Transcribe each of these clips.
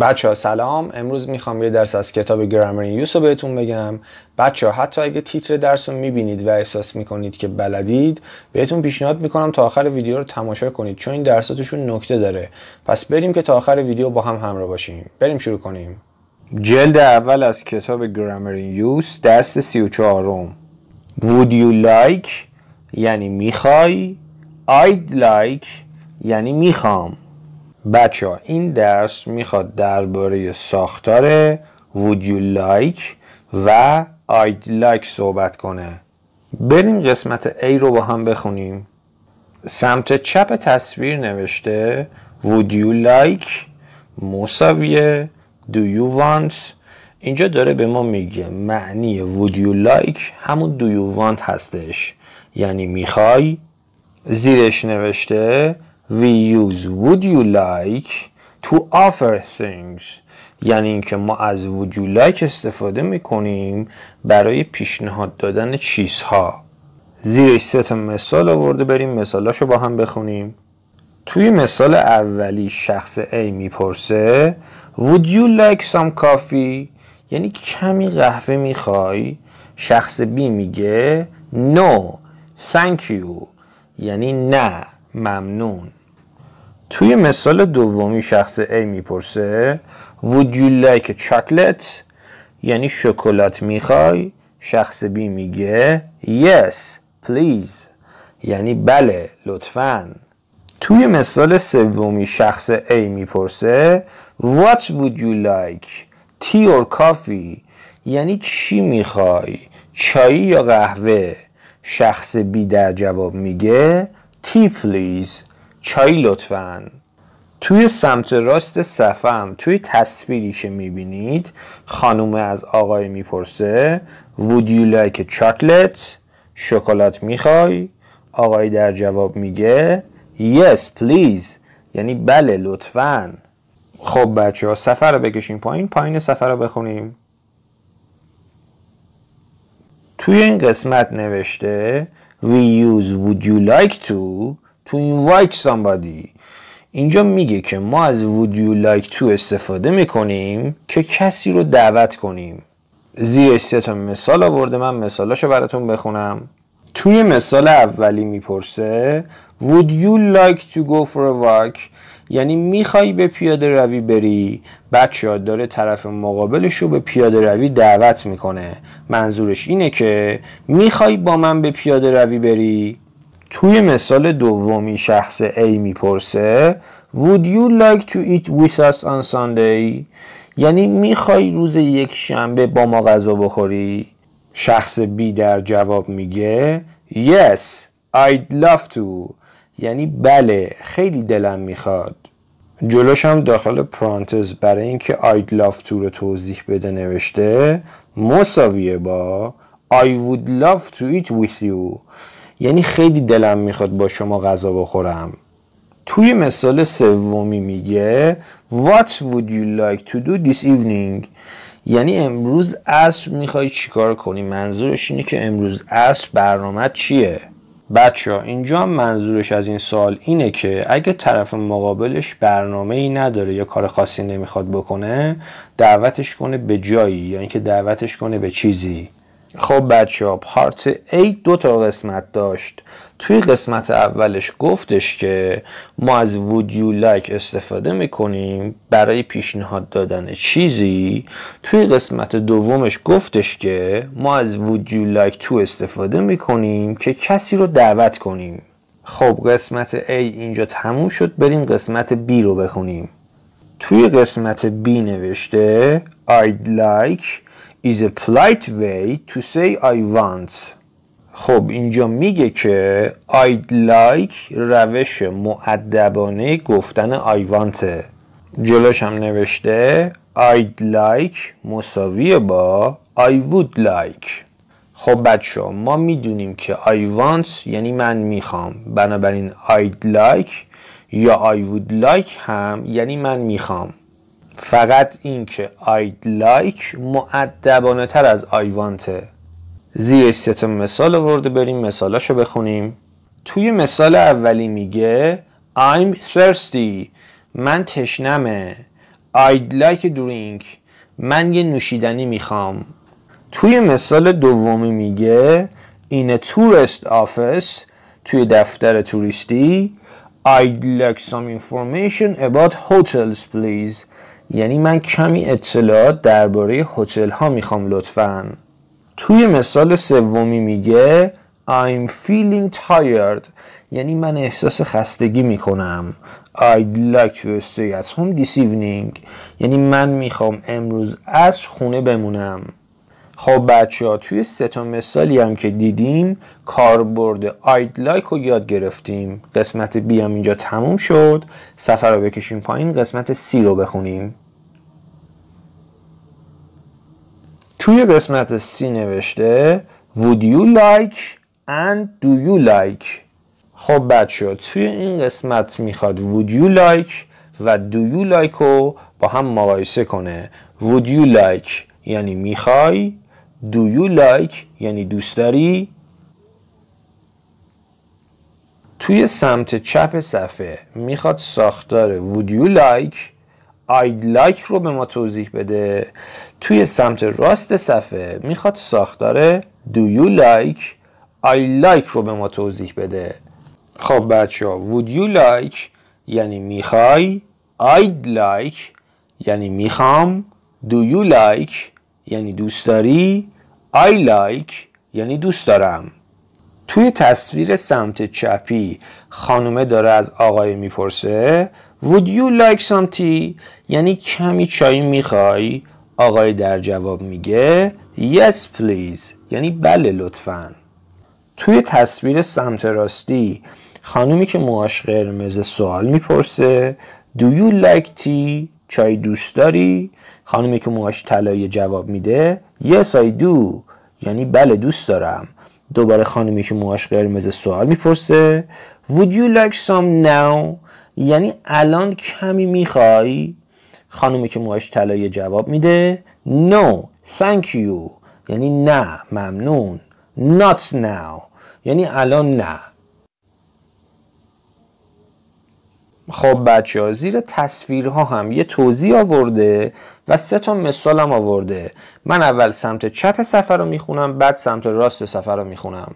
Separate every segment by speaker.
Speaker 1: بچه ها سلام امروز میخوام یه درس از کتاب گرامر یوس رو بهتون بگم بچه ها حتی اگه تیتر درس رو میبینید و احساس میکنید که بلدید بهتون پیشنهاد میکنم تا آخر ویدیو رو تماشا کنید چون این درساتشون نکته داره پس بریم که تا آخر ویدیو با هم همراه باشیم بریم شروع کنیم جلد اول از کتاب گرامر یوس درس سی و چهارم Would you like یعنی میخوای I'd like یعنی میخوام بچه ها این درس میخواد درباره ساختار would you like و I'd like صحبت کنه بریم قسمت A رو با هم بخونیم سمت چپ تصویر نوشته Would you like مساویه Do you want اینجا داره به ما میگه معنی Would you like همون Do you want هستش یعنی میخوای زیرش نوشته we use would you like to offer things یعنی اینکه ما از would you like استفاده میکنیم برای پیشنهاد دادن چیزها زیر سه مثال آورده بریم مثالاشو با هم بخونیم توی مثال اولی شخص A میپرسه Would you like some coffee؟ یعنی کمی قهوه میخوای؟ شخص B میگه No thank you یعنی نه ممنون توی مثال دومی شخص A میپرسه Would you like chocolate؟ یعنی شکلات میخوای؟ شخص B میگه Yes, please یعنی بله، لطفاً توی مثال سومی شخص A میپرسه What would you like? Tea or coffee? یعنی چی میخوای؟ چای یا قهوه؟ شخص B در جواب میگه Tea, please چای لطفا توی سمت راست صفم توی تصویری که میبینید خانوم از آقای میپرسه Would you like a chocolate? شکلات میخوای؟ آقای در جواب میگه Yes please یعنی بله لطفا خب بچه ها سفر رو بکشیم پایین پایین سفر رو بخونیم توی این قسمت نوشته We use would you like to تو اینوایت somebody اینجا میگه که ما از would you like to استفاده میکنیم که کسی رو دعوت کنیم زیر سه تا مثال آورده من مثالاشو براتون بخونم توی مثال اولی میپرسه Would you like to go for a walk یعنی میخوای به پیاده روی بری بچه داره طرف مقابلش رو به پیاده روی دعوت میکنه منظورش اینه که میخوای با من به پیاده روی بری توی مثال دومی شخص A میپرسه Would you like to eat with us on Sunday? یعنی میخوای روز یک شنبه با ما غذا بخوری؟ شخص B در جواب میگه Yes, I'd love to یعنی بله خیلی دلم میخواد جلوش هم داخل پرانتز برای اینکه I'd love to رو توضیح بده نوشته مساویه با I would love to eat with you یعنی خیلی دلم میخواد با شما غذا بخورم توی مثال سومی میگه What would you like to do this evening یعنی امروز عصر میخوای چیکار کنی منظورش اینه که امروز عصر برنامه چیه بچه ها اینجا منظورش از این سال اینه که اگه طرف مقابلش برنامه ای نداره یا کار خاصی نمیخواد بکنه دعوتش کنه به جایی یا اینکه دعوتش کنه به چیزی خب بچه ها پارت A دو تا قسمت داشت توی قسمت اولش گفتش که ما از would you like استفاده میکنیم برای پیشنهاد دادن چیزی توی قسمت دومش گفتش که ما از would you like to استفاده میکنیم که کسی رو دعوت کنیم خب قسمت A اینجا تموم شد بریم قسمت B رو بخونیم توی قسمت B نوشته I'd like is a polite way to say I want خب اینجا میگه که I'd like روش معدبانه گفتن I want جلوش هم نوشته I'd like مساوی با I would like خب بچه ما میدونیم که I want یعنی من میخوام بنابراین I'd like یا I would like هم یعنی من میخوام فقط اینکه I'd like معدبانه تر از I want زیرش سه مثال ورده بریم مثالاشو بخونیم توی مثال اولی میگه I'm thirsty من تشنمه I'd like a drink من یه نوشیدنی میخوام توی مثال دومی میگه In a tourist office توی دفتر توریستی I'd like some information about hotels please یعنی من کمی اطلاعات درباره هتل ها میخوام لطفا توی مثال سومی میگه I'm feeling tired یعنی من احساس خستگی میکنم I'd like to stay at home this evening یعنی من میخوام امروز از خونه بمونم خب بچه ها توی سه تا مثالی هم که دیدیم کاربرد آید لایک رو یاد گرفتیم قسمت بی هم اینجا تموم شد سفر رو بکشیم پایین قسمت سی رو بخونیم توی قسمت سی نوشته Would you like and do you like خب بچه ها توی این قسمت میخواد Would you like و Do you like رو با هم مقایسه کنه Would you like یعنی میخوای Do you like یعنی دوست داری توی سمت چپ صفحه میخواد ساختار would you like I'd like رو به ما توضیح بده توی سمت راست صفحه میخواد ساختار Do you like I like رو به ما توضیح بده خب بچه ها Would you like یعنی میخوای I'd like یعنی میخوام Do you like یعنی دوست داری I like یعنی دوست دارم توی تصویر سمت چپی خانومه داره از آقای میپرسه Would you like some tea؟ یعنی کمی چای میخوای؟ آقای در جواب میگه Yes please یعنی بله لطفا توی تصویر سمت راستی خانومی که موهاش قرمز سوال میپرسه Do you like tea؟ چای دوست داری؟ خانمی که موهاش طلایی جواب میده yes I do یعنی بله دوست دارم دوباره خانمی که موهاش قرمز سوال میپرسه would you like some now یعنی الان کمی میخوای خانمی که موهاش طلایی جواب میده no thank you یعنی نه ممنون not now یعنی الان نه خب بچه ها زیر تصویرها هم یه توضیح آورده و سه تا مثال هم آورده من اول سمت چپ سفر رو میخونم بعد سمت راست سفر رو میخونم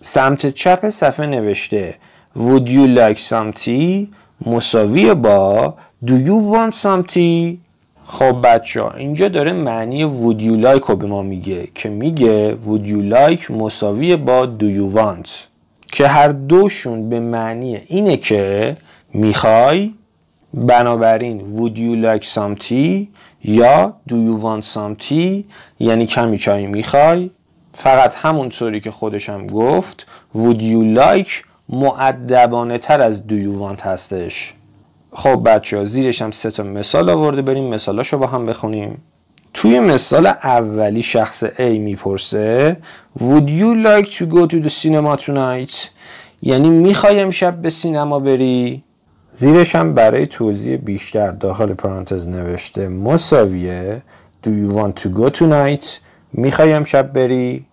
Speaker 1: سمت چپ صفحه نوشته Would you like tea؟ مساوی با Do you want tea? خب بچه ها اینجا داره معنی would you like رو به ما میگه که میگه would you like مساوی با do you want که هر دوشون به معنی اینه که میخوای بنابراین would you like some tea یا do you want some tea یعنی کمی چای میخوای فقط همونطوری که خودشم گفت would you like معدبانه تر از do you want هستش خب بچه ها زیرش هم سه تا مثال آورده بریم مثالاش رو با هم بخونیم توی مثال اولی شخص A میپرسه Would you like to go to the cinema tonight؟ یعنی میخوای امشب به سینما بری؟ زیرش هم برای توضیح بیشتر داخل پرانتز نوشته مساویه Do you want to go tonight? میخوای امشب بری؟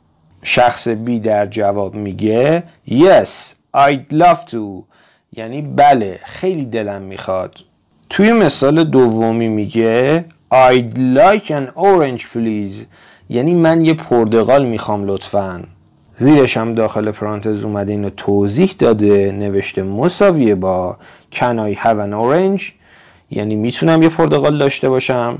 Speaker 1: شخص بی در جواب میگه Yes, I'd love to یعنی بله خیلی دلم میخواد توی مثال دومی میگه I'd like an orange please یعنی من یه پرتقال میخوام لطفا زیرش هم داخل پرانتز اومده اینو توضیح داده نوشته مساویه با Can I have an orange یعنی میتونم یه پرتقال داشته باشم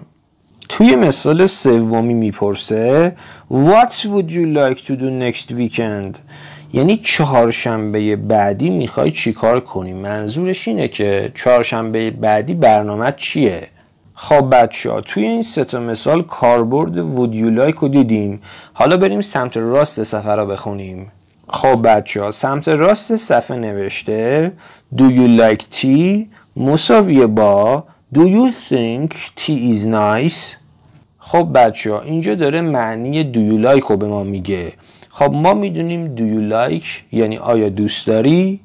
Speaker 1: توی مثال سومی میپرسه What would you like to do next weekend یعنی چهارشنبه بعدی میخوای چیکار کنی منظورش اینه که چهارشنبه بعدی برنامه چیه خب بچه توی این سه تا مثال کاربرد like رو دیدیم حالا بریم سمت راست سفر رو بخونیم خب بچه ها سمت راست صفحه نوشته Do you like tea؟ مساویه با Do you think tea is nice؟ خب بچه ها اینجا داره معنی Do you like رو به ما میگه خب ما میدونیم Do you like یعنی آیا دوست داری؟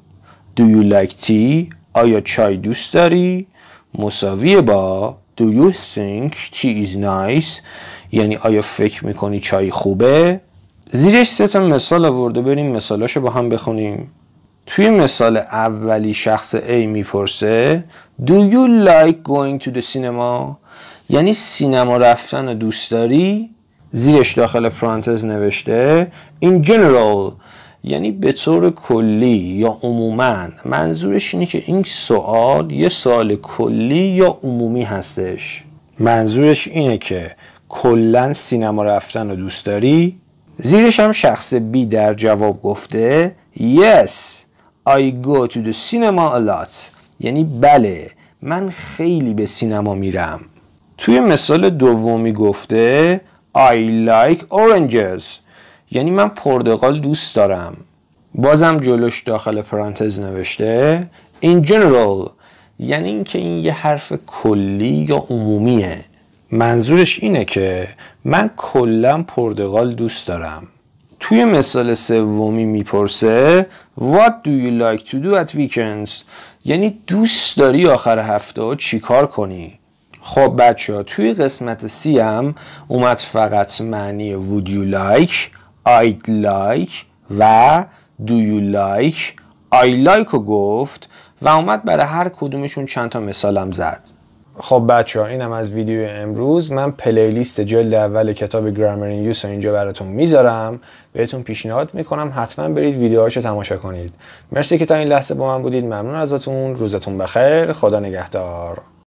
Speaker 1: Do you like tea؟ آیا چای دوست داری؟ مساویه با Do you think tea is nice؟ یعنی آیا فکر میکنی چای خوبه؟ زیرش سه تا مثال آورده بریم مثالاشو با هم بخونیم توی مثال اولی شخص A میپرسه Do you like going to the cinema؟ یعنی سینما رفتن دوست داری؟ زیرش داخل پرانتز نوشته In general یعنی به طور کلی یا عموما منظورش اینه که این سوال یه سوال کلی یا عمومی هستش منظورش اینه که کلا سینما رفتن و دوست داری زیرش هم شخص بی در جواب گفته Yes, I go to the cinema a lot. یعنی بله من خیلی به سینما میرم. توی مثال دومی گفته I like oranges. یعنی من پرتقال دوست دارم. بازم جلوش داخل پرانتز نوشته In general یعنی اینکه این یه حرف کلی یا عمومیه منظورش اینه که من کلا پرتغال دوست دارم توی مثال سومی میپرسه What do you like to do at weekends یعنی دوست داری آخر هفته چیکار کنی خب بچه ها توی قسمت سی هم اومد فقط معنی would you like I'd like و do you like I like گفت و اومد برای هر کدومشون چند تا مثالم زد خب بچه ها اینم از ویدیو امروز من پلیلیست جلد اول کتاب گرامر یوس اینجا براتون میذارم بهتون پیشنهاد میکنم حتما برید ویدیوهاشو تماشا کنید مرسی که تا این لحظه با من بودید ممنون ازتون روزتون بخیر خدا نگهدار